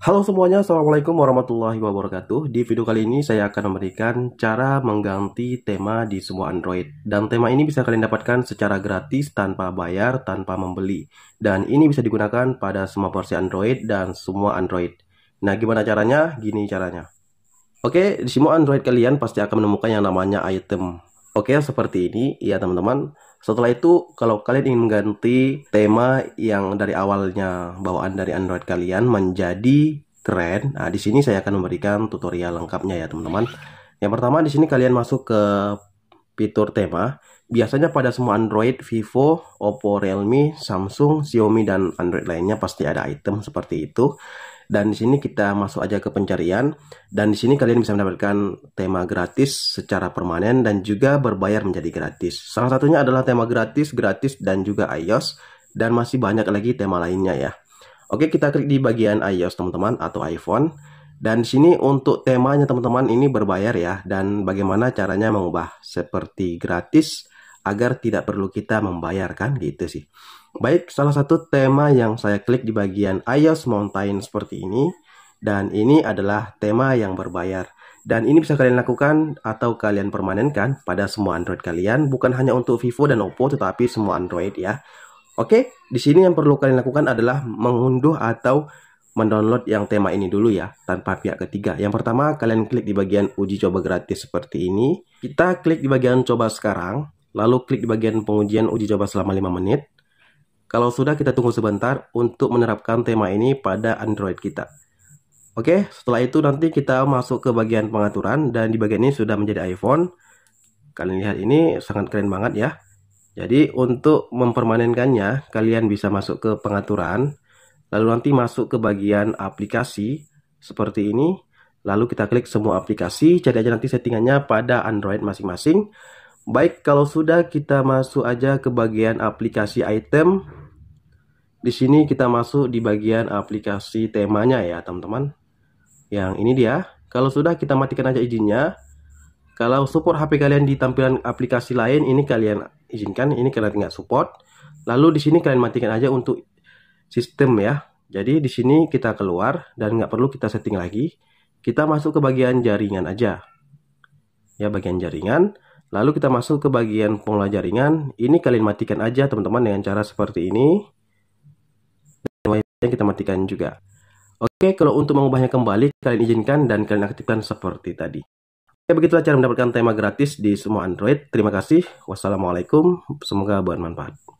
Halo semuanya, Assalamualaikum warahmatullahi wabarakatuh Di video kali ini saya akan memberikan cara mengganti tema di semua Android Dan tema ini bisa kalian dapatkan secara gratis tanpa bayar, tanpa membeli Dan ini bisa digunakan pada semua versi Android dan semua Android Nah gimana caranya? Gini caranya Oke, di semua Android kalian pasti akan menemukan yang namanya item Oke, seperti ini ya teman-teman setelah itu, kalau kalian ingin mengganti tema yang dari awalnya bawaan dari Android kalian menjadi trend, nah di sini saya akan memberikan tutorial lengkapnya ya teman-teman. Yang pertama di sini kalian masuk ke fitur tema. Biasanya pada semua Android, Vivo, Oppo, Realme, Samsung, Xiaomi, dan Android lainnya pasti ada item seperti itu. Dan di sini kita masuk aja ke pencarian dan di sini kalian bisa mendapatkan tema gratis secara permanen dan juga berbayar menjadi gratis. Salah satunya adalah tema gratis, gratis dan juga iOS dan masih banyak lagi tema lainnya ya. Oke, kita klik di bagian iOS teman-teman atau iPhone. Dan di sini untuk temanya teman-teman ini berbayar ya dan bagaimana caranya mengubah seperti gratis agar tidak perlu kita membayarkan gitu sih. Baik, salah satu tema yang saya klik di bagian iOS Mountain seperti ini dan ini adalah tema yang berbayar. Dan ini bisa kalian lakukan atau kalian permanenkan pada semua Android kalian, bukan hanya untuk Vivo dan Oppo tetapi semua Android ya. Oke, di sini yang perlu kalian lakukan adalah mengunduh atau mendownload yang tema ini dulu ya, tanpa pihak ketiga. Yang pertama, kalian klik di bagian uji coba gratis seperti ini. Kita klik di bagian coba sekarang lalu klik di bagian pengujian uji coba selama 5 menit. Kalau sudah, kita tunggu sebentar untuk menerapkan tema ini pada Android kita. Oke, setelah itu nanti kita masuk ke bagian pengaturan dan di bagian ini sudah menjadi iPhone. Kalian lihat ini sangat keren banget ya. Jadi untuk mempermanenkannya, kalian bisa masuk ke pengaturan, lalu nanti masuk ke bagian aplikasi seperti ini. Lalu kita klik semua aplikasi, cari aja nanti settingannya pada Android masing-masing. Baik, kalau sudah kita masuk aja ke bagian aplikasi item. Di sini kita masuk di bagian aplikasi temanya ya, teman-teman. Yang ini dia. Kalau sudah kita matikan aja izinnya. Kalau support HP kalian di tampilan aplikasi lain, ini kalian izinkan, ini kalian tidak support. Lalu di sini kalian matikan aja untuk sistem ya. Jadi di sini kita keluar dan nggak perlu kita setting lagi. Kita masuk ke bagian jaringan aja. Ya, bagian jaringan. Lalu kita masuk ke bagian pola jaringan. Ini kalian matikan aja teman-teman dengan cara seperti ini. Dan wifi kita matikan juga. Oke, kalau untuk mengubahnya kembali, kalian izinkan dan kalian aktifkan seperti tadi. Oke, begitulah cara mendapatkan tema gratis di semua Android. Terima kasih. Wassalamualaikum. Semoga bermanfaat.